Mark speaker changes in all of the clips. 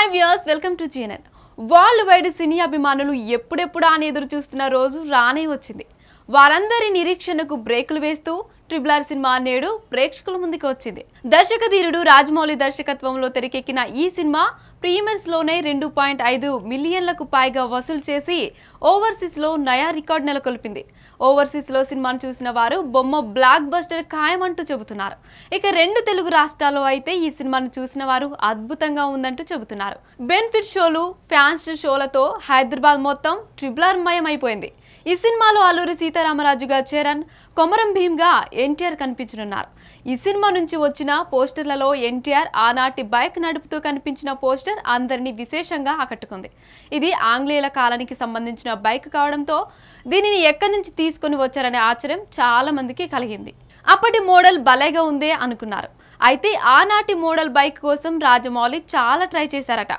Speaker 1: hi viewers welcome to GNN worldwide సినీ అభిమానులు ఎప్పుడెప్పుడా అని ఎదురు చూస్తున్న రోజు రానే వచ్చింది వారందరి నిరీక్షణకు బ్రేకులు వేస్తూ ట్రిబుల్ ఆర్ సినిమా నేడు ప్రేక్షకుల ముందుకు వచ్చింది దర్శక ధీరుడు రాజమౌళి దర్శకత్వంలో తెరకెక్కిన ఈ సినిమా ప్రీమియర్స్లోనే రెండు పాయింట్ ఐదు మిలియన్లకు పైగా వసూలు చేసి ఓవర్సీస్లో నయా రికార్డు నెలకొల్పింది ఓవర్సీస్లో సినిమాను చూసిన వారు బొమ్మ బ్లాక్ బస్టర్ ఖాయమంటూ చెబుతున్నారు ఇక రెండు తెలుగు రాష్ట్రాల్లో అయితే ఈ సినిమాను చూసిన వారు అద్భుతంగా ఉందంటూ చెబుతున్నారు బెనిఫిట్ షోలు ఫ్యాన్స్ షోలతో హైదరాబాద్ మొత్తం ట్రిబులార్మయం అయిపోయింది ఈ సినిమాలో అల్లూరి సీతారామరాజుగా చరణ్ కొమరం భీమ్గా ఎన్టీఆర్ కనిపించనున్నారు ఈ సినిమా నుంచి వచ్చిన పోస్టర్లలో ఎన్టీఆర్ ఆనాటి బైక్ నడుపుతూ కనిపించిన పోస్టర్ అందరినీ విశేషంగా ఆకట్టుకుంది ఇది ఆంగ్లేయుల కాలానికి సంబంధించిన బైక్ కావడంతో దీనిని ఎక్కడి నుంచి తీసుకుని వచ్చారనే ఆశ్చర్యం చాలా మందికి కలిగింది అప్పటి మోడల్ భలేగా ఉందే అనుకున్నారు అయితే ఆనాటి మోడల్ బైక్ కోసం రాజమౌళి చాలా ట్రై చేశారట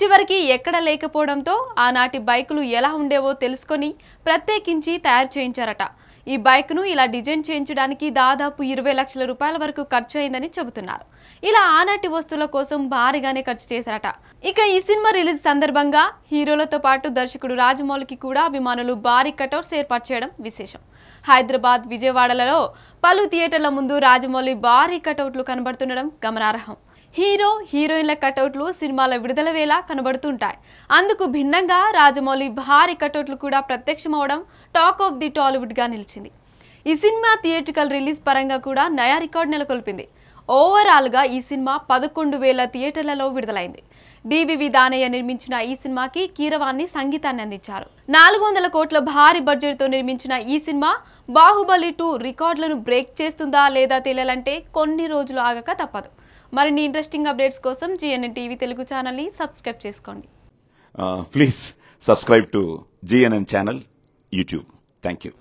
Speaker 1: చివరికి ఎక్కడ లేకపోవడంతో ఆనాటి బైకులు ఎలా ఉండేవో తెలుసుకొని ప్రత్యేకించి తయారు చేయించారట ఈ బైక్ను ఇలా డిజైన్ చేయించడానికి దాదాపు ఇరవై లక్షల రూపాయల వరకు ఖర్చు అయిందని చెబుతున్నారు ఇలా ఆనాటి వస్తువుల కోసం భారీగానే ఖర్చు చేశారట ఇక ఈ సినిమా రిలీజ్ సందర్భంగా హీరోలతో పాటు దర్శకుడు రాజమౌళికి కూడా అభిమానులు భారీ కటౌట్స్ ఏర్పాటు చేయడం విశేషం హైదరాబాద్ విజయవాడలలో పలు థియేటర్ల ముందు రాజమౌళి భారీ కటౌట్లు కనబడుతుండడం గమనార్హం హీరో హీరోయిన్ల కటౌట్లు సినిమాల విడుదల వేళ కనబడుతుంటాయి అందుకు భిన్నంగా రాజమౌళి భారీ కటౌట్లు కూడా ప్రత్యక్షమవడం టాక్ ఆఫ్ ది టాలీవుడ్గా నిలిచింది ఈ సినిమా థియేట్రికల్ రిలీజ్ పరంగా కూడా నయా రికార్డ్ నెలకొల్పింది ఓవరాల్గా ఈ సినిమా పదకొండు వేల థియేటర్లలో విడుదలైంది డివివి దానయ్య నిర్మించిన ఈ సినిమాకి కీరవాణి సంగీతాన్ని అందించారు నాలుగు వందల కోట్ల భారీ బడ్జెట్తో నిర్మించిన ఈ సినిమా బాహుబలి టూ రికార్డులను బ్రేక్ చేస్తుందా లేదా తేలాలంటే కొన్ని రోజులు ఆగక తప్పదు మరిన్ని ఇంట్రెస్టింగ్ అప్డేట్స్ కోసం జిఎన్ఎన్ టీవీ తెలుగు ఛానల్ని సబ్స్క్రైబ్ చేసుకోండి please subscribe to GNN channel YouTube thank you